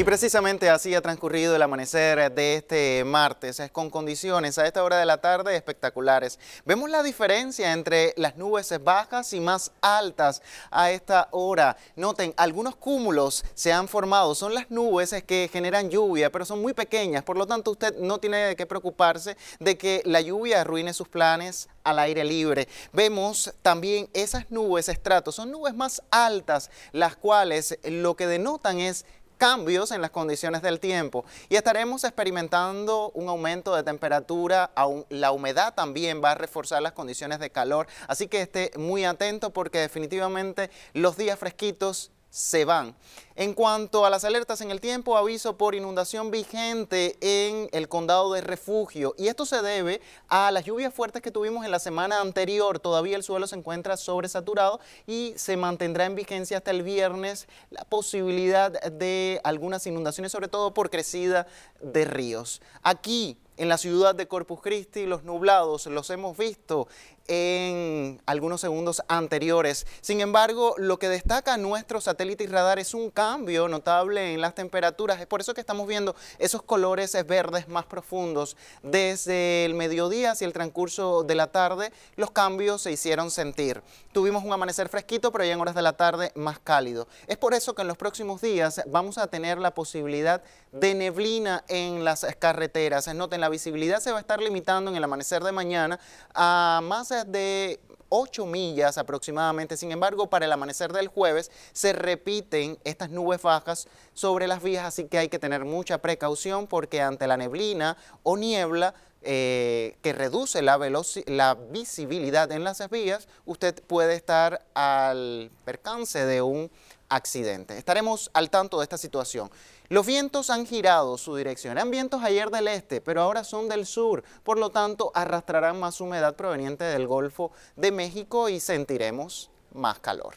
Y precisamente así ha transcurrido el amanecer de este martes, es con condiciones a esta hora de la tarde espectaculares. Vemos la diferencia entre las nubes bajas y más altas a esta hora. Noten, algunos cúmulos se han formado, son las nubes que generan lluvia, pero son muy pequeñas, por lo tanto usted no tiene que preocuparse de que la lluvia arruine sus planes al aire libre. Vemos también esas nubes estratos, son nubes más altas, las cuales lo que denotan es cambios en las condiciones del tiempo y estaremos experimentando un aumento de temperatura, la humedad también va a reforzar las condiciones de calor, así que esté muy atento porque definitivamente los días fresquitos se van. En cuanto a las alertas en el tiempo, aviso por inundación vigente en el condado de refugio. Y esto se debe a las lluvias fuertes que tuvimos en la semana anterior. Todavía el suelo se encuentra sobresaturado y se mantendrá en vigencia hasta el viernes la posibilidad de algunas inundaciones, sobre todo por crecida de ríos. Aquí en la ciudad de Corpus Christi, los nublados los hemos visto en algunos segundos anteriores. Sin embargo, lo que destaca nuestro satélite y radar es un cambio cambio notable en las temperaturas. Es por eso que estamos viendo esos colores verdes más profundos. Desde el mediodía hacia el transcurso de la tarde, los cambios se hicieron sentir. Tuvimos un amanecer fresquito, pero ya en horas de la tarde más cálido. Es por eso que en los próximos días vamos a tener la posibilidad de neblina en las carreteras. Noten, la visibilidad se va a estar limitando en el amanecer de mañana a más de 8 millas aproximadamente. Sin embargo, para el amanecer del jueves se repiten estas nubes nubes bajas sobre las vías, así que hay que tener mucha precaución porque ante la neblina o niebla eh, que reduce la, la visibilidad en las vías, usted puede estar al percance de un accidente. Estaremos al tanto de esta situación. Los vientos han girado su dirección. Eran vientos ayer del este, pero ahora son del sur. Por lo tanto, arrastrarán más humedad proveniente del Golfo de México y sentiremos más calor.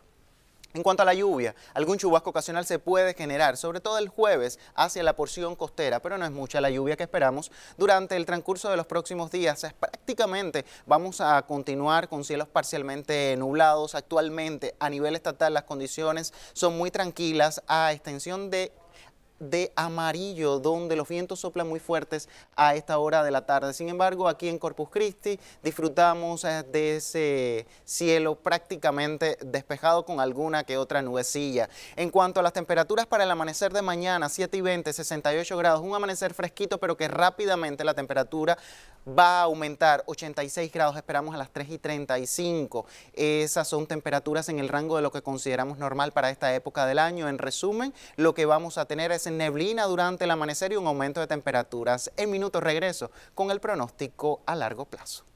En cuanto a la lluvia, algún chubasco ocasional se puede generar, sobre todo el jueves hacia la porción costera, pero no es mucha la lluvia que esperamos durante el transcurso de los próximos días. Es prácticamente vamos a continuar con cielos parcialmente nublados. Actualmente a nivel estatal las condiciones son muy tranquilas a extensión de de amarillo, donde los vientos soplan muy fuertes a esta hora de la tarde. Sin embargo, aquí en Corpus Christi disfrutamos eh, de ese cielo prácticamente despejado con alguna que otra nubecilla. En cuanto a las temperaturas para el amanecer de mañana, 7 y 20, 68 grados, un amanecer fresquito, pero que rápidamente la temperatura va a aumentar 86 grados, esperamos a las 3 y 35. Esas son temperaturas en el rango de lo que consideramos normal para esta época del año. En resumen, lo que vamos a tener es en neblina durante el amanecer y un aumento de temperaturas. En minutos regreso con el pronóstico a largo plazo.